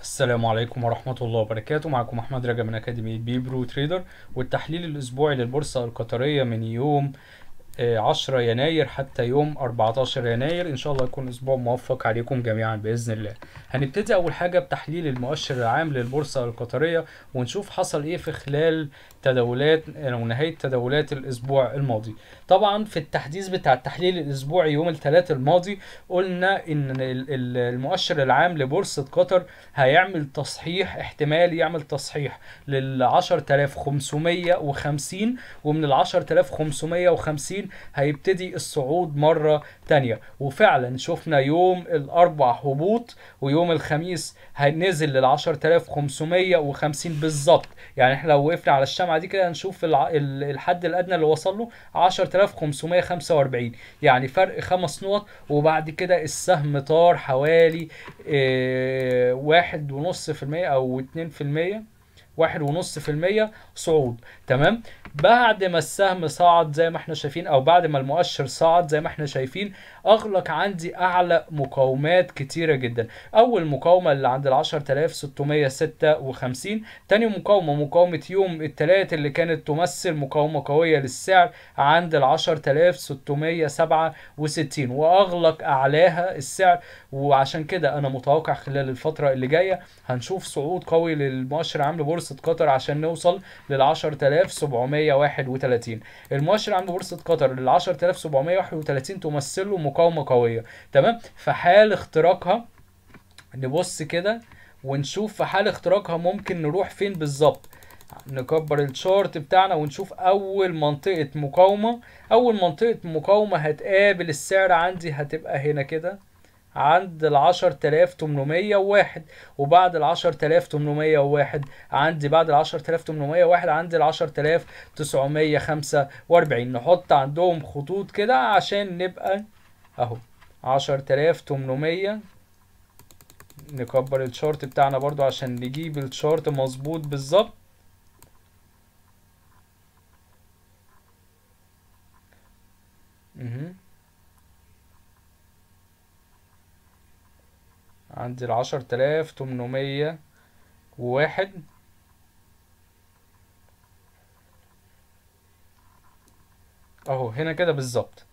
السلام عليكم ورحمة الله وبركاته معكم أحمد رجا من أكاديمية بيبرو تريدر والتحليل الأسبوعي للبورصة القطرية من يوم 10 آه، يناير حتى يوم 14 يناير ان شاء الله يكون اسبوع موفق عليكم جميعا باذن الله هنبتدي اول حاجه بتحليل المؤشر العام للبورصه القطريه ونشوف حصل ايه في خلال تداولات او آه، نهايه تداولات الاسبوع الماضي طبعا في التحديث بتاع التحليل الاسبوعي يوم الثلاث الماضي قلنا ان المؤشر العام لبورصه قطر هيعمل تصحيح احتمال يعمل تصحيح لل 10550 ومن ال 10550 التشكيل هيبتدي الصعود مرة تانية وفعلا شفنا يوم الأربع هبوط ويوم الخميس هنزل لل 10550 بالظبط يعني احنا لو وقفنا على الشمعة دي كده هنشوف الحد الأدنى اللي وصل له 10545 يعني فرق خمس نقط وبعد كده السهم طار حوالي آه، واحد ونص في المية أو اتنين في المية واحد ونص في المية صعود تمام بعد ما السهم صعد زي ما احنا شايفين او بعد ما المؤشر صعد زي ما احنا شايفين اغلق عندي اعلى مقاومات كتيره جدا اول مقاومه اللي عند ال 10656 تاني مقاومه مقاومه يوم الثلاث اللي كانت تمثل مقاومه قويه للسعر عند ال 10667 واغلق اعلاها السعر وعشان كده انا متوقع خلال الفتره اللي جايه هنشوف صعود قوي للمؤشر العام لبورصه قطر عشان نوصل لل 10731 المؤشر العام لبورصه قطر لل 10731 تمثله مقاومه قويه تمام في حال اختراقها نبص كده ونشوف في حال اختراقها ممكن نروح فين بالظبط نكبر الشارت بتاعنا ونشوف اول منطقة مقاومة اول منطقة مقاومة هتقابل السعر عندي هتبقى هنا كده عند العشر تلاف تمنمية واحد وبعد العشر تلاف تمنمية واحد عندي بعد العشر تلاف تمنمية واحد عندي العشر تلاف تسعمية خمسة واربعين نحط عندهم خطوط كده عشان نبقى اهو عشر تلاف تمنمية نكبر الشارت بتاعنا برضو عشان نجيب الشارت مظبوط بالظبط عندي العشر تلاف تمنمية وواحد اهو هنا كده بالظبط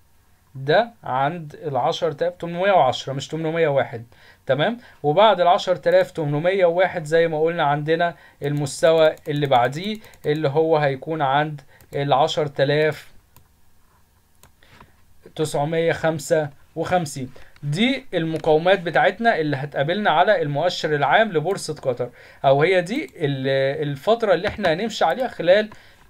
ده عند ال 10000 810 مش 801 تمام وبعد ال 10801 زي ما قلنا عندنا المستوى اللي بعديه اللي هو هيكون عند ال 10955 دي المقاومات بتاعتنا اللي هتقابلنا على المؤشر العام لبورصة قطر او هي دي الفترة اللي احنا هنمشي عليها خلال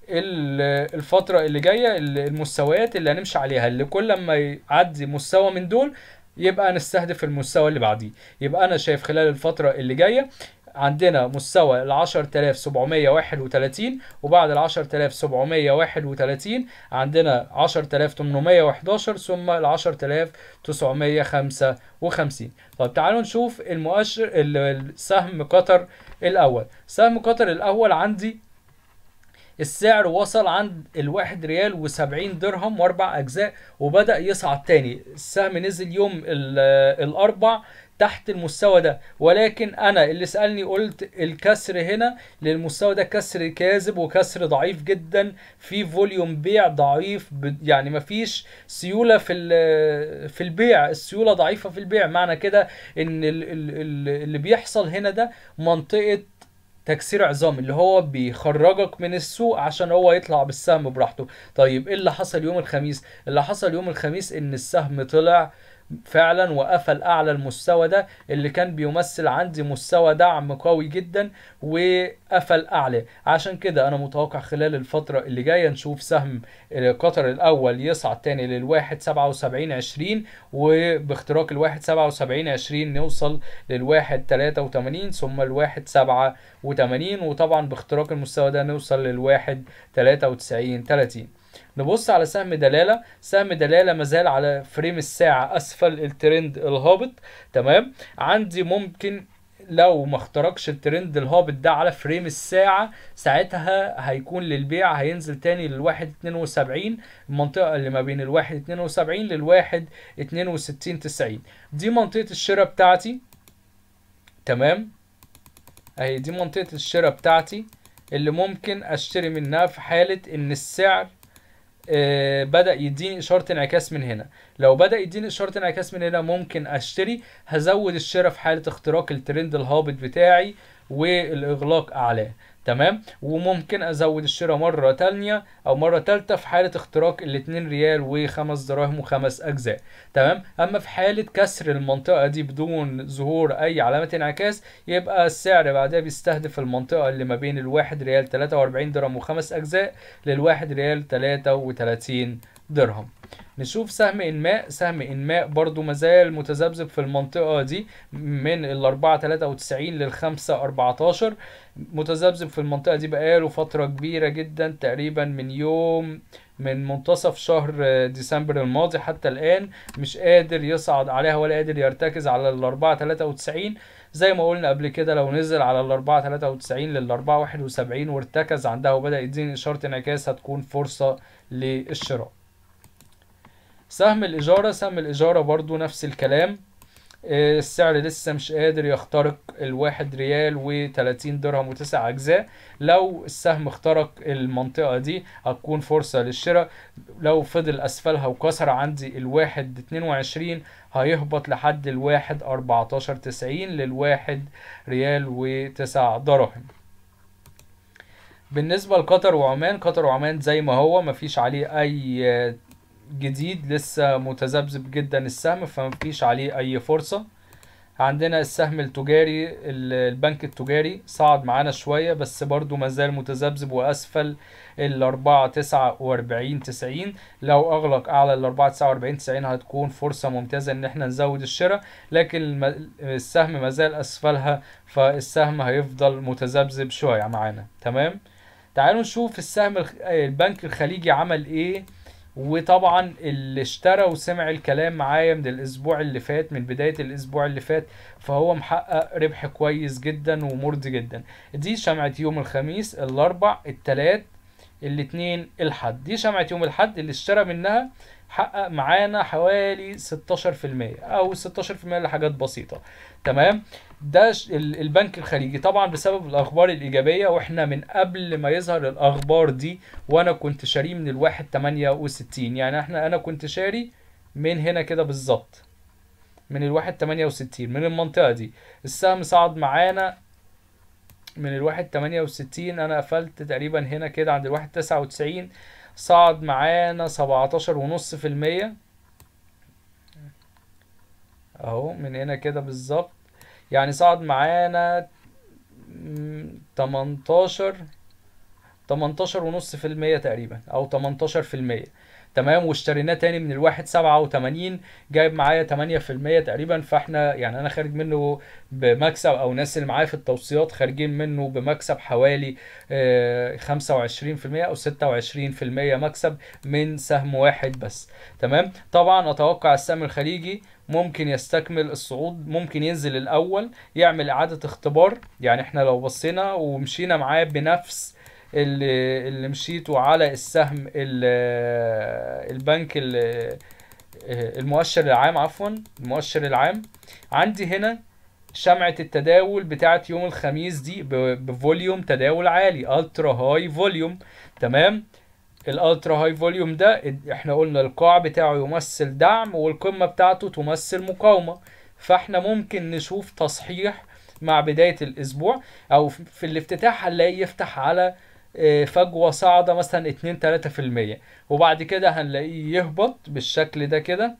الفتره اللي جايه المستويات اللي هنمشي عليها اللي كل ما يعدي مستوى من دول يبقى نستهدف المستوى اللي بعديه يبقى انا شايف خلال الفتره اللي جايه عندنا مستوى ال 10731 وبعد ال 10731 عندنا 10811 ثم ال 10955 طب تعالوا نشوف المؤشر سهم قطر الاول سهم قطر الاول عندي السعر وصل عند الواحد ريال وسبعين درهم واربع اجزاء وبدأ يصعد تاني السهم نزل يوم الاربع تحت المستوى ده ولكن انا اللي سالني قلت الكسر هنا للمستوى ده كسر كاذب وكسر ضعيف جدا في فوليوم بيع ضعيف يعني مفيش سيوله في في البيع السيوله ضعيفه في البيع معنى كده ان اللي بيحصل هنا ده منطقه تكسير عظامي اللي هو بيخرجك من السوق عشان هو يطلع بالسهم براحته طيب ايه اللي حصل يوم الخميس اللي حصل يوم الخميس ان السهم طلع فعلا وقفل اعلى المستوى ده اللي كان بيمثل عندي مستوى دعم قوي جدا وقفل اعلى عشان كده انا متوقع خلال الفتره اللي جايه نشوف سهم قطر الاول يصعد تاني للواحد سبعة وسبعين عشرين وباختراق الواحد سبعة وسبعين عشرين نوصل للواحد تلاتة وثمانين ثم الواحد سبعة وثمانين وطبعا باختراق المستوى ده نوصل للواحد تلاتة وتسعين تلاتين نبص على سهم دلاله سهم دلاله مازال على فريم الساعه اسفل الترند الهابط تمام عندي ممكن لو ما اخترقش الترند الهابط ده على فريم الساعة ساعتها هيكون للبيع هينزل تاني للواحد اتنين وسبعين المنطقة اللي ما بين الواحد اتنين وسبعين للواحد اتنين وستين تسعين دي منطقة الشراء بتاعتي تمام اهي دي منطقة الشراء بتاعتي اللي ممكن اشتري منها في حالة ان السعر آه، بدا يديني اشاره انعكاس من هنا لو بدا يديني اشاره انعكاس من هنا ممكن اشتري هزود الشراء في حاله اختراق الترند الهابط بتاعي والاغلاق اعلاه تمام وممكن ازود الشراء مره ثانيه او مره ثالثه في حاله اختراق ال 2 ريال و5 دراهم وخمس اجزاء تمام اما في حاله كسر المنطقه دي بدون ظهور اي علامه انعكاس يبقى السعر بعدها بيستهدف المنطقه اللي ما بين ال 1 ريال 43 درهم وخمس اجزاء لل 1 ريال 33 درهم نشوف سهم انماء سهم انماء برضو مازال متذبذب في المنطقه دي من ال 4 93 لل 5 14 متذبذب في المنطقه دي بقاله فتره كبيره جدا تقريبا من يوم من منتصف شهر ديسمبر الماضي حتى الان مش قادر يصعد عليها ولا قادر يرتكز على ال 4 93 زي ما قلنا قبل كده لو نزل على ال 4 93 لل 4 71 وارتكز عندها وبدا يديني اشاره انعكاس هتكون فرصه للشراء سهم الإجارة سهم الإجارة برضو نفس الكلام آه، السعر لسه مش قادر يخترق الواحد ريال وتلاتين درهم وتسع أجزاء لو السهم اخترق المنطقة دي هتكون فرصة للشراء لو فضل أسفلها وكسر عندي الواحد اتنين وعشرين هيهبط لحد الواحد أربعتاشر تسعين للواحد ريال وتسع دراهم بالنسبة لقطر وعمان قطر وعمان زي ما هو مفيش عليه أي جديد لسه متذبذب جدا السهم فيش عليه اي فرصه عندنا السهم التجاري البنك التجاري صعد معانا شوية بس برضو مازال متذبذب وأسفل الأربعة تسعة وأربعين تسعين لو أغلق أعلى الأربعة تسعة وأربعين تسعين هتكون فرصة ممتازة إن إحنا نزود الشراء لكن السهم مازال أسفلها فالسهم هيفضل متذبذب شوية معانا تمام تعالوا نشوف السهم البنك الخليجي عمل إيه وطبعا اللي اشترى وسمع الكلام معايا من الاسبوع اللي فات من بدايه الاسبوع اللي فات فهو محقق ربح كويس جدا ومرضي جدا دي شمعه يوم الخميس الاربع التلات الاثنين الحد دي شمعه يوم الحد اللي اشترى منها حقق معانا حوالي 16% او 16% لحاجات بسيطه تمام ده البنك الخليجي طبعا بسبب الاخبار الايجابيه واحنا من قبل ما يظهر الاخبار دي وانا كنت شاريه من الواحد 68 يعني احنا انا كنت شاري من هنا كده بالظبط من الواحد 68 من المنطقه دي السهم صعد معانا من الواحد 68 انا قفلت تقريبا هنا كده عند الواحد 99 صعد معانا سبعتاشر ونص في المية اهو من هنا كده بالظبط يعني صعد معانا تمنتاشر تمنتاشر ونص في المية تقريبا او تمنتاشر في المية تمام واشتريناه تاني من الواحد سبعة وثمانين جايب معايا تمانية في المية تقريبا فاحنا يعني انا خارج منه بمكسب او الناس اللي معايا في التوصيات خارجين منه بمكسب حوالي آه، خمسة وعشرين في المية او ستة وعشرين في المية مكسب من سهم واحد بس تمام طبعا اتوقع السهم الخليجي ممكن يستكمل الصعود ممكن ينزل الاول يعمل اعادة اختبار يعني احنا لو بصينا ومشينا معاه بنفس اللي اللي مشيتوا على السهم البنك المؤشر العام عفوا المؤشر العام عندي هنا شمعة التداول بتاعت يوم الخميس دي بفوليوم تداول عالي الترا هاي فوليوم تمام الالترا هاي فوليوم ده احنا قلنا القاع بتاعه يمثل دعم والقمه بتاعته تمثل مقاومه فاحنا ممكن نشوف تصحيح مع بدايه الاسبوع او في الافتتاح هنلاقي يفتح على آه، فجوه صاعده مثلا اتنين تلاتة في المية وبعد كده هنلاقيه يهبط بالشكل ده كده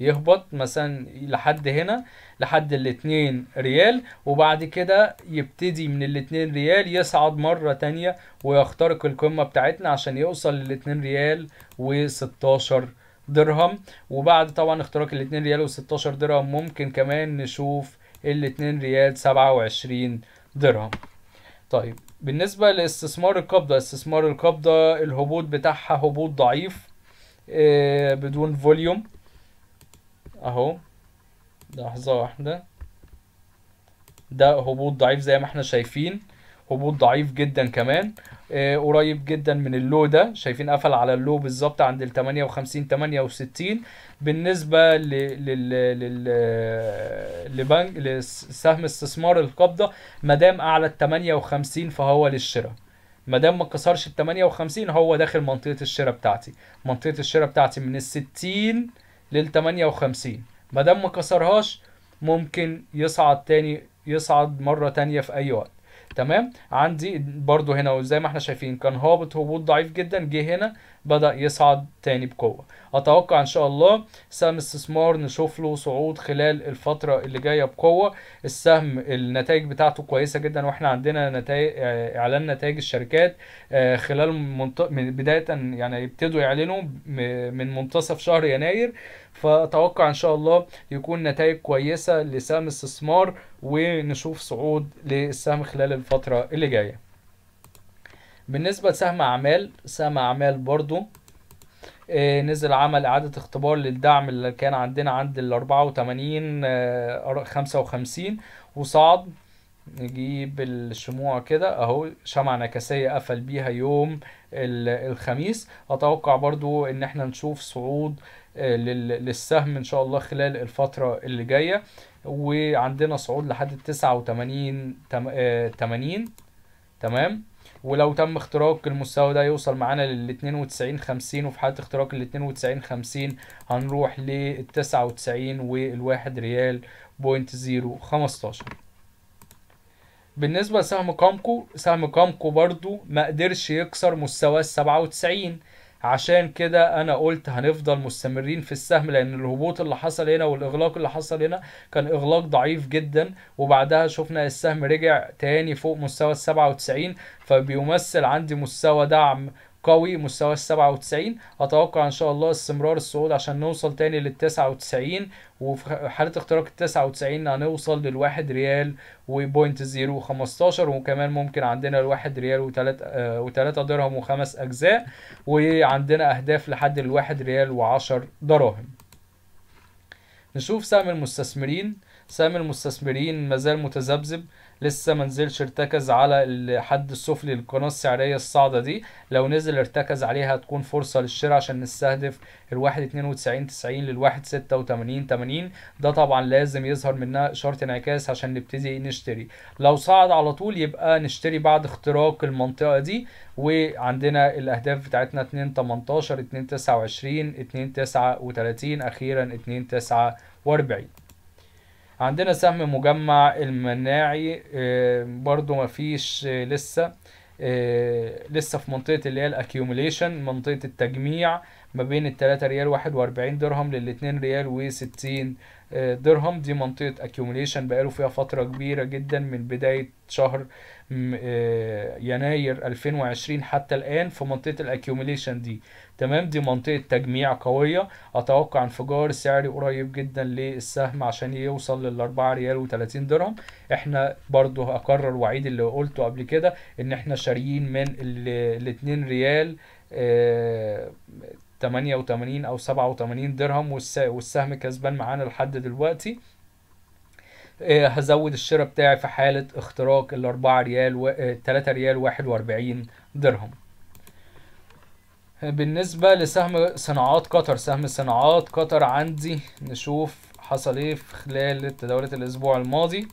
يهبط مثلا لحد هنا لحد الاتنين ريال وبعد كده يبتدي من الاتنين ريال يصعد مرة تانية ويخترق القمة بتاعتنا عشان يوصل للاتنين ريال وستاشر درهم وبعد طبعا اختراق الاتنين ريال وستاشر درهم ممكن كمان نشوف الاتنين ريال سبعة وعشرين درهم طيب بالنسبة لاستثمار القبضة استثمار القبضة الهبوط بتاعها هبوط ضعيف آه، بدون فوليوم اهو لحظة واحدة ده هبوط ضعيف زي ما احنا شايفين هبوط ضعيف جدا كمان آه قريب جدا من اللو ده شايفين قفل على اللو بالظبط عند ال 58 68 بالنسبه لل لل آه، لبنك لسهم استثمار القبضه ما دام اعلى ال 58 فهو للشراء ما دام ما كسرش ال 58 هو داخل منطقه الشراء بتاعتي منطقه الشراء بتاعتي من ال 60 لل 58 ما دام ما كسرهاش ممكن يصعد تاني يصعد مره تانية في اي وقت تمام عندي برضو هنا وزي ما احنا شايفين كان هابط هبوط ضعيف جدا جه هنا بدأ يصعد تاني بقوة أتوقع إن شاء الله سهم استثمار نشوف له صعود خلال الفترة اللي جاية بقوة السهم النتائج بتاعته كويسة جدا وإحنا عندنا نتائج إعلان نتائج الشركات آه، خلال من بداية يعني يبتدوا يعلنوا من منتصف شهر يناير فاتوقع ان شاء الله يكون نتائج كويسه لسهم استثمار ونشوف صعود للسهم خلال الفتره اللي جايه بالنسبه لسهم اعمال سهم اعمال برضو آه، نزل عمل إعادة اختبار للدعم اللي كان عندنا عند ال 84 55 آه، وصعد نجيب الشموع كده اهو شمعة نكسية قفل بيها يوم الخميس اتوقع برضو ان احنا نشوف صعود آه، للسهم ان شاء الله خلال الفتره اللي جايه وعندنا صعود لحد 89 80 آه، تمام ولو تم اختراق المستوى ده يوصل معانا لل 92 50 وفي حاله اختراق ال 92 50 هنروح لل 99 والواحد ريال بوينت زيرو 15 بالنسبه لسهم كامكو سهم كامكو برضو ما قدرش يكسر مستوى ال 97 عشان كده انا قلت هنفضل مستمرين في السهم لان الهبوط اللي حصل هنا والاغلاق اللي حصل هنا كان اغلاق ضعيف جدا وبعدها شفنا السهم رجع تاني فوق مستوى السبعة 97 فبيمثل عندي مستوى دعم قوي مستوى ال 97 اتوقع ان شاء الله استمرار الصعود عشان نوصل تاني لل 99 وفي حاله اختراق ال 99 هنوصل لل 1 ريال وبوينت زيرو 15 وكمان ممكن عندنا ال 1 ريال وتلات آه وتلاتة درهم 5 اجزاء وعندنا اهداف لحد ال 1 ريال و10 دراهم نشوف سهم المستثمرين سهم المستثمرين مازال متذبذب لسه ما نزلش ارتكز على الحد السفلي للقناه السعريه الصاعده دي لو نزل ارتكز عليها تكون فرصه للشراء عشان نستهدف ال اتنين 90 لل للواحد 80 ده طبعا لازم يظهر منها اشاره انعكاس عشان نبتدي نشتري لو صعد على طول يبقى نشتري بعد اختراق المنطقه دي وعندنا الاهداف بتاعتنا 2 18 2 29 2 39 اخيرا 2 49 عندنا سهم مجمع المناعي آه، برضو مفيش آه، لسه آه، لسه في منطقة اللي هي الاكيوميليشن منطقة التجميع ما بين التلاتة ريال واحد واربعين درهم للاتنين ريال وستين درهم دي منطقة اكيوميليشن بقاله فيها فترة كبيرة جدا من بداية شهر آه، يناير 2020 حتى الآن في منطقة الاكيوميليشن دي تمام دي منطقة تجميع قوية أتوقع انفجار سعري قريب جدا للسهم عشان يوصل لل 4 ريال و30 درهم احنا برضو أكرر وعيد اللي قلته قبل كده إن احنا شاريين من ال 2 ريال آه، 88 او 87 درهم والسهم كسبان معانا لحد دلوقتي آه، هزود الشراء بتاعي في حالة اختراق ال 4 ريال و 3 آه، ريال 41 درهم بالنسبة لسهم صناعات قطر سهم صناعات قطر عندي نشوف حصل ايه في خلال تداولات الاسبوع الماضي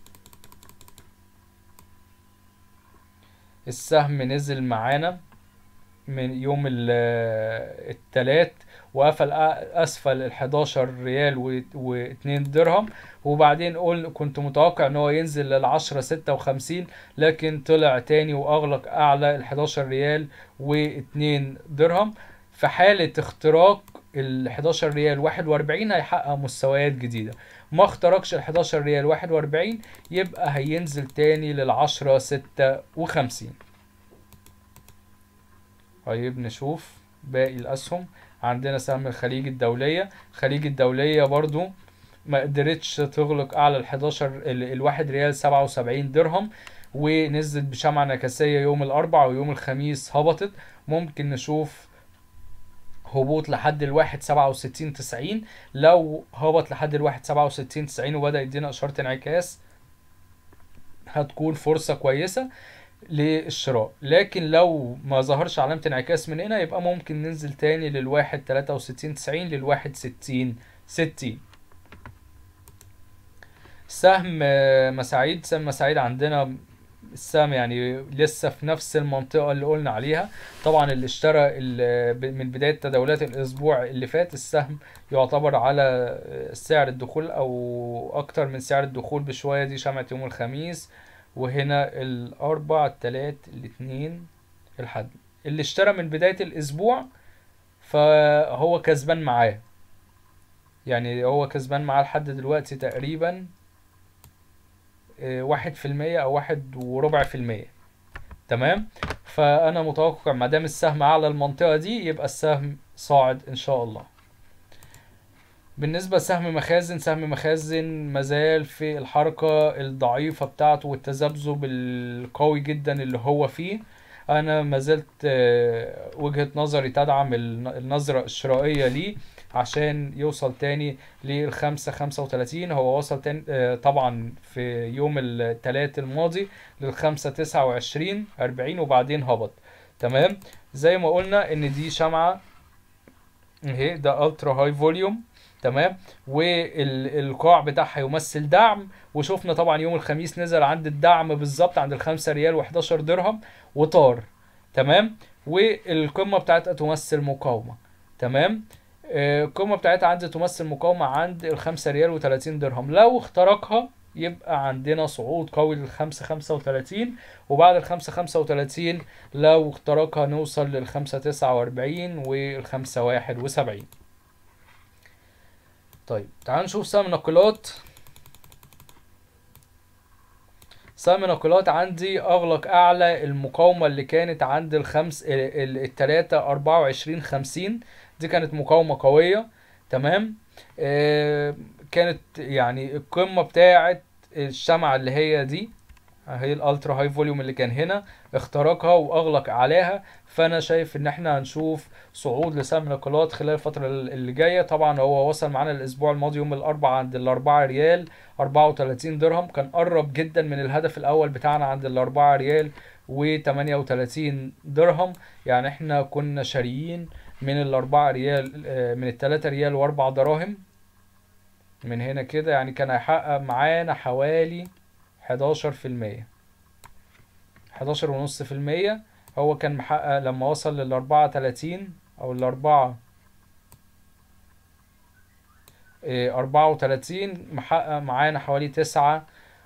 السهم نزل معانا من يوم الثلاث وقفل اسفل ال 11 ريال و2 درهم وبعدين قلنا كنت متوقع ان هو ينزل لل 10 56 لكن طلع تاني واغلق اعلى ال 11 ريال و2 درهم في حاله اختراق ال 11 ريال 41 هيحقق مستويات جديده ما اخترقش ال 11 ريال 41 يبقى هينزل تاني لل 10 56 طيب نشوف باقي الأسهم عندنا سهم الخليج الدولية خليج الدولية برضو ما قدرتش تغلق أعلى ال 11 الواحد ريال وسبعين درهم ونزلت بشمعة نكسية يوم الأربع ويوم الخميس هبطت ممكن نشوف هبوط لحد الواحد سبعة وستين تسعين لو هبط لحد الواحد سبعة وستين تسعين وبدأ يدينا إشارة انعكاس هتكون فرصة كويسة للشراء لكن لو ما ظهرش علامة انعكاس من هنا يبقى ممكن ننزل تاني للواحد تلاتة وستين تسعين للواحد ستين ستين سهم آه، مساعيد سهم مساعيد عندنا السهم يعني لسه في نفس المنطقة اللي قلنا عليها طبعا اللي اشترى اللي آه، من بداية تداولات الأسبوع اللي فات السهم يعتبر على آه، سعر الدخول أو أكتر من سعر الدخول بشوية دي شمعة يوم الخميس وهنا الأربع التلات الاتنين الحد اللي اشترى من بداية الأسبوع فهو كسبان معاه يعني هو كسبان معاه لحد دلوقتي تقريبا آه، واحد في المية أو واحد وربع في المية تمام فأنا متوقع ما دام السهم أعلى المنطقة دي يبقى السهم صاعد إن شاء الله بالنسبة لسهم مخازن سهم مخازن مازال في الحركة الضعيفة بتاعته والتذبذب القوي جدا اللي هو فيه انا ما زلت آه، وجهه نظري تدعم النظره الشرائيه ليه عشان يوصل تاني للخمسة خمسة وتلاتين هو وصل تاني آه، طبعا في يوم التلاتة الماضي للخمسة تسعة وعشرين أربعين وبعدين هبط تمام زي ما قلنا إن دي شمعة اهي ده ألترا هاي فوليوم تمام والقاع بتاعها يمثل دعم وشفنا طبعا يوم الخميس نزل عند الدعم بالظبط عند ال 5 ريال و11 درهم وطار تمام والقمه بتاعتها تمثل مقاومه تمام آه، القمه بتاعتها عندي تمثل مقاومه عند ال 5 ريال و30 درهم لو اخترقها يبقى عندنا صعود قوي لل 5 35 وبعد ال 5 35 لو اخترقها نوصل لل 5 49 وال 5 71 طيب تعال نشوف سهم النقلات سهم النقلات عندي اغلق اعلى المقاومة اللي كانت عند الخمس التلاتة اربعة وعشرين خمسين دي كانت مقاومة قوية تمام آه كانت يعني القمة بتاعت الشمعة اللي هي دي اهي الالترا هاي فوليوم اللي كان هنا اخترقها واغلق عليها فانا شايف ان احنا هنشوف صعود لسهم نقلات خلال الفتره اللي جايه طبعا هو وصل معانا الاسبوع الماضي يوم الاربعاء عند الاربعة ريال 34 درهم كان قرب جدا من الهدف الاول بتاعنا عند الاربعة ريال و38 درهم يعني احنا كنا شاريين من الاربعة ريال آه، من 3 ريال واربع دراهم من هنا كده يعني كان هيحقق معانا حوالي حداشر في المية حداشر ونص في المية هو كان محقق لما وصل للأربعة تلاتين أو الأربعة آه، أربعة وتلاتين محقق معانا حوالي تسعة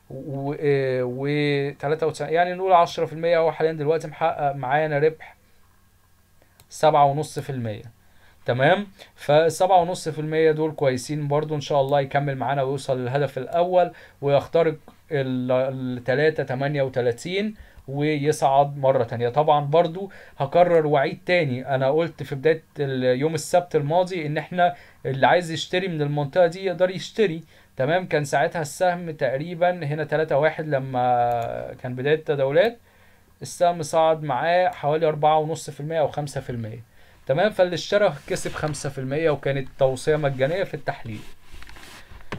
و آه، تلاتة وتسعين يعني نقول عشرة في المية هو حاليا دلوقتي محقق معانا ربح سبعة ونص في المية تمام فالسبعة ونص في المية دول كويسين برضو ان شاء الله يكمل معانا ويوصل للهدف الاول ويخترق ال 3 38 ويصعد مرة تانية طبعا برضو هكرر وعيد تاني انا قلت في بداية يوم السبت الماضي ان احنا اللي عايز يشتري من المنطقة دي يقدر يشتري تمام كان ساعتها السهم تقريبا هنا 3 واحد لما كان بداية التداولات السهم صعد معاه حوالي أربعة ونص في المية أو خمسة في المية تمام فاللي اشترى كسب خمسة في المية وكانت توصية مجانية في التحليل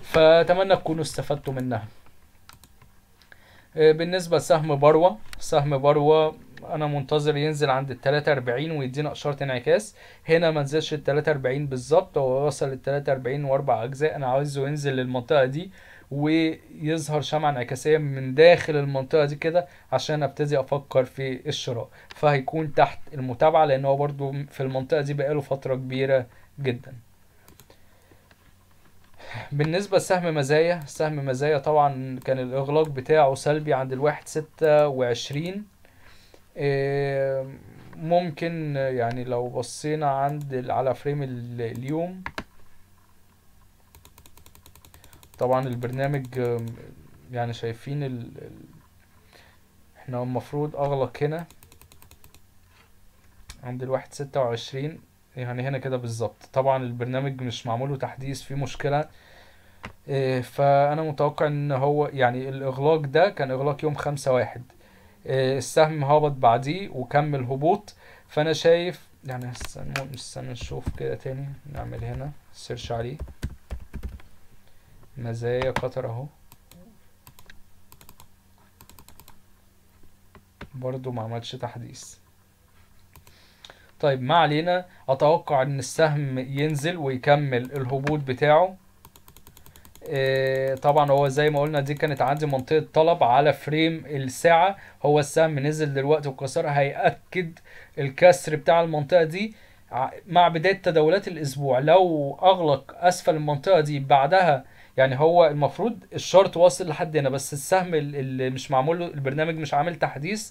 فأتمنى تكونوا استفدتوا منها آه، بالنسبة لسهم بروة سهم بروة انا منتظر ينزل عند ال 43 ويدينا اشاره انعكاس هنا ما نزلش ال 43 بالظبط هو وصل ال 43 واربع اجزاء انا عايزه ينزل للمنطقه دي ويظهر شمعة انعكاسية من داخل المنطقة دي كده عشان ابتدي افكر في الشراء فهيكون تحت المتابعة لان هو برده في المنطقة دي بقاله فترة كبيرة جدا بالنسبة لسهم مزايا سهم مزايا طبعا كان الإغلاق بتاعه سلبي عند الواحد ستة وعشرين آه، ممكن يعني لو بصينا عند على فريم اليوم طبعا البرنامج يعني شايفين ال... احنا المفروض اغلق هنا عند الواحد ستة وعشرين يعني هنا كده بالظبط طبعا البرنامج مش معموله تحديث فيه مشكلة إيه، فانا متوقع ان هو يعني الاغلاق ده كان اغلاق يوم خمسة واحد إيه، السهم هبط بعديه وكمل هبوط فانا شايف يعني استنى استنى نشوف كده تاني نعمل هنا سيرش عليه مزايا قطر اهو برضو ما عملش تحديث طيب ما علينا اتوقع ان السهم ينزل ويكمل الهبوط بتاعه آه، طبعا هو زي ما قلنا دي كانت عندي منطقه طلب على فريم الساعه هو السهم نزل دلوقتي وكسر هيأكد الكسر بتاع المنطقه دي مع بدايه تداولات الاسبوع لو اغلق اسفل المنطقه دي بعدها يعني هو المفروض الشرط واصل لحد هنا بس السهم اللي مش معمول له البرنامج مش عامل تحديث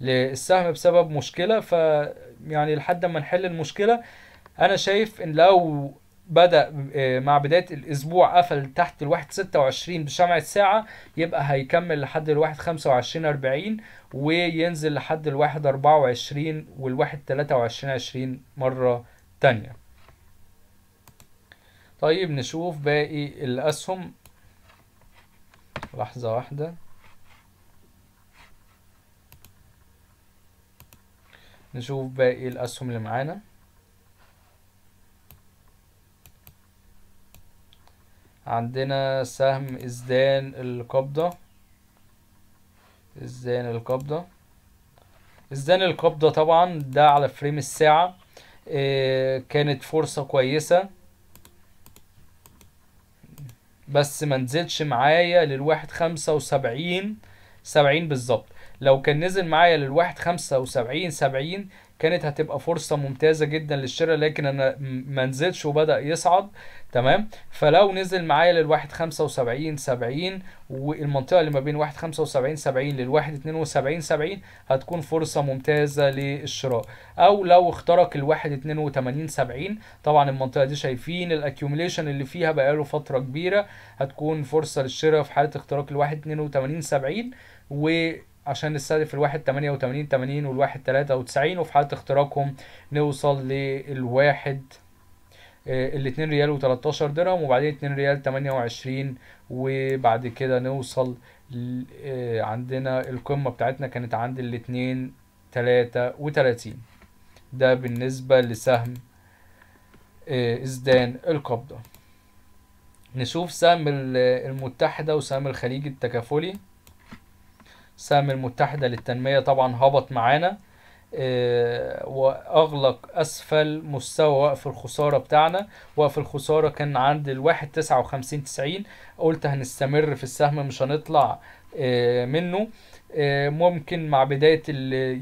للسهم بسبب مشكله ف يعني لحد ما نحل المشكله انا شايف ان لو بدأ آه، مع بداية الأسبوع قفل تحت الواحد ستة وعشرين بشمعة ساعة يبقى هيكمل لحد الواحد خمسة وعشرين أربعين وينزل لحد الواحد أربعة وعشرين والواحد تلاتة وعشرين عشرين مرة تانية طيب نشوف باقي الأسهم لحظة واحدة نشوف باقي الأسهم اللي معانا عندنا سهم إزدان القبضة إزدان القبضة إزدان القبضة طبعا ده على فريم الساعة إيه كانت فرصة كويسة بس ما نزلش معايا للواحد خمسة وسبعين سبعين بالظبط لو كان نزل معايا للواحد خمسة وسبعين سبعين كانت هتبقى فرصه ممتازه جدا للشراء لكن انا ما نزلش وبدا يصعد تمام فلو نزل معايا لل 75 70 والمنطقه اللي ما بين 175 75 70 لل 72 70 هتكون فرصه ممتازه للشراء او لو اخترق ال 82 70 طبعا المنطقه دي شايفين الاكيوميليشن اللي فيها بقاله فتره كبيره هتكون فرصه للشراء في حاله اختراق ال 82 70 و عشان نستهدف الواحد تمانية وتمانين تمانين والواحد تلاتة وتسعين وفي حالة اختراقهم نوصل للواحد آه، الاتنين ريال وتلاتاشر درهم وبعدين اتنين ريال تمانية وعشرين وبعد كده نوصل آه، عندنا القمة بتاعتنا كانت عند الاتنين تلاتة وتلاتين ده بالنسبة لسهم إزدان آه، القبضة نشوف سهم المتحدة وسهم الخليج التكافلي سهم المتحدة للتنمية طبعا هبط معانا آه، واغلق اسفل مستوى وقف الخسارة بتاعنا وقف الخسارة كان عند الواحد تسعة وخمسين تسعين قلت هنستمر في السهم مش هنطلع آه، منه آه، ممكن مع بداية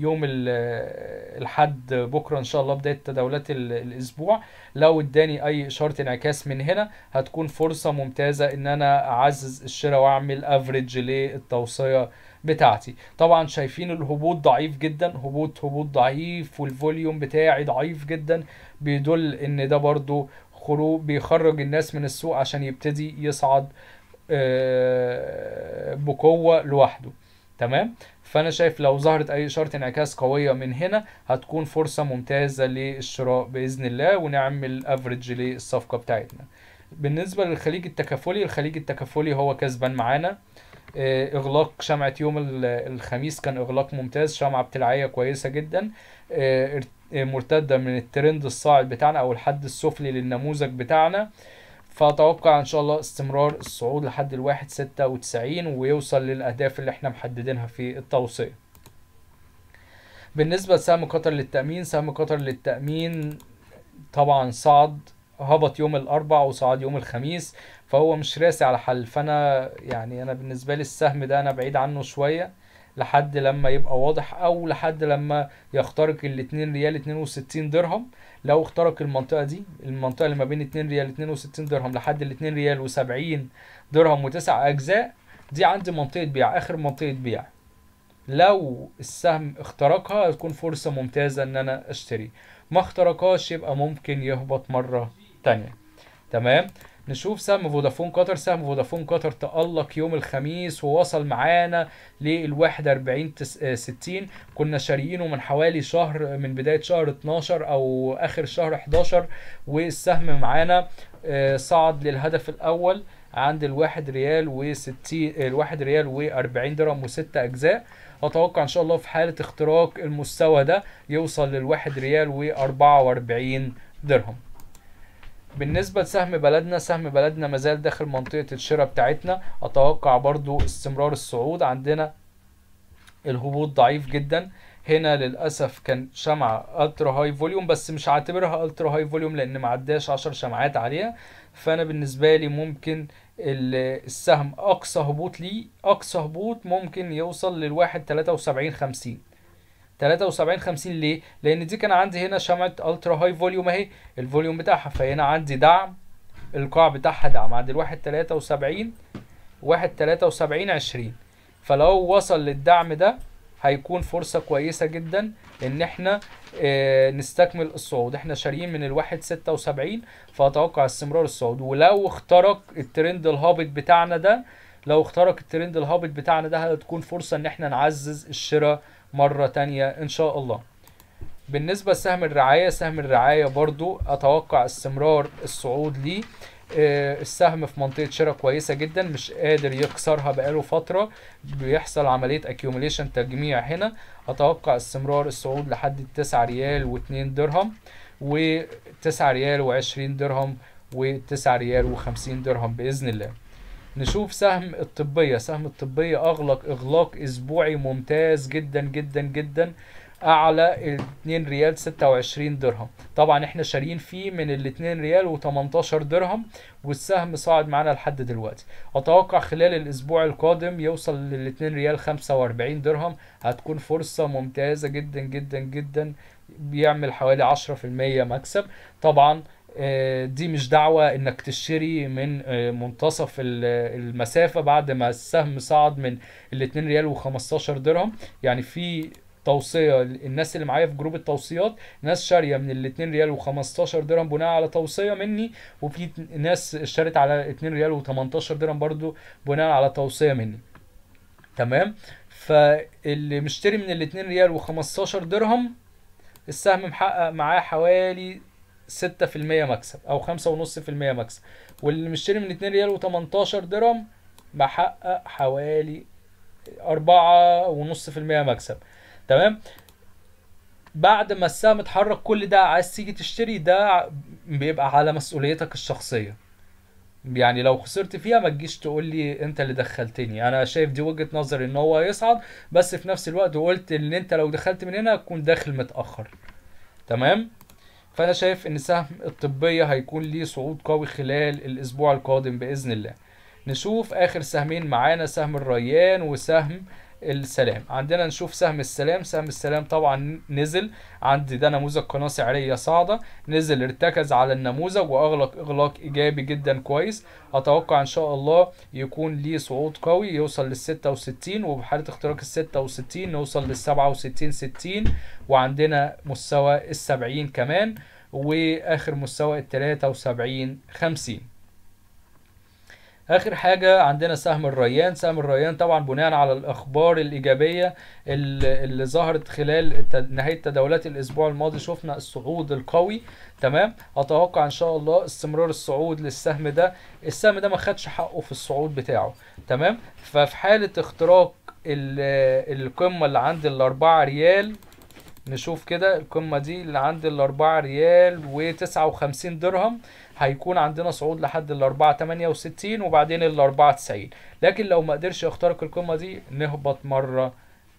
يوم الحد بكرة ان شاء الله بداية تداولات الاسبوع لو اداني اي اشارة انعكاس من هنا هتكون فرصة ممتازة ان انا اعزز الشراء واعمل افريج للتوصية بتاعتي طبعا شايفين الهبوط ضعيف جدا هبوط هبوط ضعيف والفوليوم بتاعي ضعيف جدا بيدل ان ده برضو خروج بيخرج الناس من السوق عشان يبتدي يصعد آه، بقوة لوحده تمام فانا شايف لو ظهرت اي اشاره انعكاس قويه من هنا هتكون فرصه ممتازه للشراء باذن الله ونعمل افريج للصفقه بتاعتنا بالنسبه للخليج التكافلي الخليج التكافلي هو كسبان معانا آه، اغلاق شمعة يوم الخميس كان اغلاق ممتاز شمعة بتلعية كويسة جدا آه، آه، مرتدة من الترند الصاعد بتاعنا او الحد السفلي للنموذج بتاعنا فاتوقع ان شاء الله استمرار الصعود لحد الواحد ستة وتسعين ويوصل للاهداف اللي احنا محددينها في التوصية بالنسبة لسهم قطر للتأمين سهم قطر للتأمين طبعا صعد هبط يوم الاربع وصعد يوم الخميس فهو مش راسي على حل فانا يعني انا بالنسبه لي السهم ده انا بعيد عنه شويه لحد لما يبقى واضح او لحد لما يخترق ال 2 ريال 62 درهم لو اخترق المنطقه دي المنطقه اللي ما بين 2 ريال 62 درهم لحد ال 2 ريال و70 درهم و9 اجزاء دي عندي منطقه بيع اخر منطقه بيع لو السهم اخترقها هتكون فرصه ممتازه ان انا اشتري ما اخترقهاش يبقى ممكن يهبط مره تانية تمام نشوف سهم فودافون قطر سهم فودافون قطر تألق يوم الخميس ووصل معانا لل 41 60 كنا شاريينه من حوالي شهر من بداية شهر 12 أو آخر شهر 11 والسهم معانا آه، صعد للهدف الأول عند الواحد ريال و وستين آه، الواحد ريال و40 درهم وستة أجزاء أتوقع إن شاء الله في حالة اختراق المستوى ده يوصل للواحد ريال و44 درهم بالنسبة لسهم بلدنا سهم بلدنا مازال داخل منطقة الشراء بتاعتنا أتوقع برضو استمرار الصعود عندنا الهبوط ضعيف جدا هنا للاسف كان شمعه الترا هاي فوليوم بس مش هعتبرها الترا هاي فوليوم لان ما عداش 10 شمعات عليها فانا بالنسبه لي ممكن السهم اقصى هبوط ليه اقصى هبوط ممكن يوصل للواحد وسبعين 50 73 50 ليه؟ لان دي كان عندي هنا شمعة الترا هاي فوليوم اهي الفوليوم بتاعها فهنا عندي دعم القاع بتاعها دعم عند 1 73 1 73 20 فلو وصل للدعم ده هيكون فرصة كويسة جدا ان احنا اه نستكمل الصعود احنا شاريين من ال 1 76 فاتوقع استمرار الصعود ولو اخترق الترند الهابط بتاعنا ده لو اخترق الترند الهابط بتاعنا ده هتكون فرصة ان احنا نعزز الشراء مرة تانية ان شاء الله بالنسبة لسهم الرعاية سهم الرعاية برضو اتوقع استمرار الصعود ليه آه، السهم في منطقه شراء كويسه جدا مش قادر يكسرها بقاله فتره بيحصل عمليه اكيوميليشن تجميع هنا اتوقع استمرار الصعود لحد 9 ريال و2 درهم و9 ريال و20 درهم و9 ريال و50 درهم باذن الله نشوف سهم الطبية سهم الطبية أغلق إغلاق أسبوعي ممتاز جدا جدا جدا أعلى 2 ريال 26 درهم طبعا احنا شاريين فيه من ال 2 ريال و18 درهم والسهم صاعد معانا لحد دلوقتي أتوقع خلال الأسبوع القادم يوصل لل 2 ريال 45 درهم هتكون فرصة ممتازة جدا جدا جدا بيعمل حوالي 10% مكسب طبعا آه، دي مش دعوة انك تشتري من آه، منتصف المسافة بعد ما السهم صعد من الاتنين ريال و15 درهم يعني في توصيه الناس اللي معايا في جروب التوصيات ناس شاريه من ال 2 ريال و15 درهم بناء على توصيه مني وفي ناس اشترت على 2 ريال و18 درهم برضو بناء على توصيه مني تمام فاللي مشتري من ال 2 ريال و15 درهم السهم محقق معاه حوالي 6% مكسب او 5.5% مكسب واللي مشتري من 2 ريال و18 درهم محقق حوالي 4.5% مكسب تمام بعد ما السهم اتحرك كل ده عايز تيجي تشتري ده بيبقى على مسؤوليتك الشخصيه يعني لو خسرت فيها ما تجيش تقول لي انت اللي دخلتني انا شايف دي وجهه نظري ان هو يصعد بس في نفس الوقت قلت ان انت لو دخلت من هنا هتكون داخل متاخر تمام فانا شايف ان سهم الطبيه هيكون ليه صعود قوي خلال الاسبوع القادم باذن الله نشوف اخر سهمين معانا سهم الريان وسهم السلام عندنا نشوف سهم السلام سهم السلام طبعا نزل عند ده نموذج قناة سعرية صاعدة نزل ارتكز على النموذج واغلق اغلاق ايجابي جدا كويس اتوقع ان شاء الله يكون ليه صعود قوي يوصل لل 66 وبحالة اختراق ال 66 نوصل لل 67 60 وعندنا مستوى ال 70 كمان واخر مستوى ال 73 50 اخر حاجه عندنا سهم الريان سهم الريان طبعا بناء على الاخبار الايجابيه اللي ظهرت خلال نهايه تداولات الاسبوع الماضي شفنا الصعود القوي تمام اتوقع ان شاء الله استمرار الصعود للسهم ده السهم ده ما خدش حقه في الصعود بتاعه تمام ففي حاله اختراق القمه اللي عند الاربعة ريال نشوف كده القمة دي اللي عند الأربعة ريال وتسعة وخمسين درهم هيكون عندنا صعود لحد الأربعة تمانية وستين وبعدين الأربعة تسعين لكن لو ما قدرش يخترق القمة دي نهبط مرة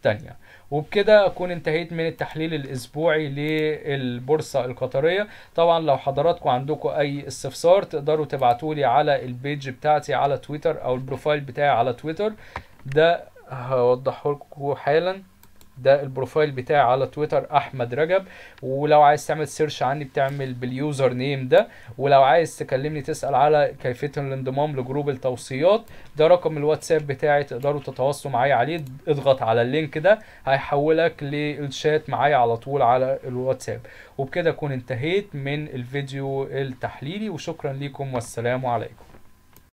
تانية وبكده أكون انتهيت من التحليل الأسبوعي للبورصة القطرية طبعا لو حضراتكم عندكم أي استفسار تقدروا تبعتولي على البيج بتاعتي على تويتر أو البروفايل بتاعي على تويتر ده هوضحه لكم حالا ده البروفايل بتاعي على تويتر احمد رجب ولو عايز تعمل سيرش عني بتعمل باليوزر نيم ده ولو عايز تكلمني تسال على كيفيه الانضمام لجروب التوصيات ده رقم الواتساب بتاعي تقدروا تتواصلوا معايا عليه اضغط على اللينك ده هيحولك للشات معايا على طول على الواتساب وبكده اكون انتهيت من الفيديو التحليلي وشكرا لكم والسلام عليكم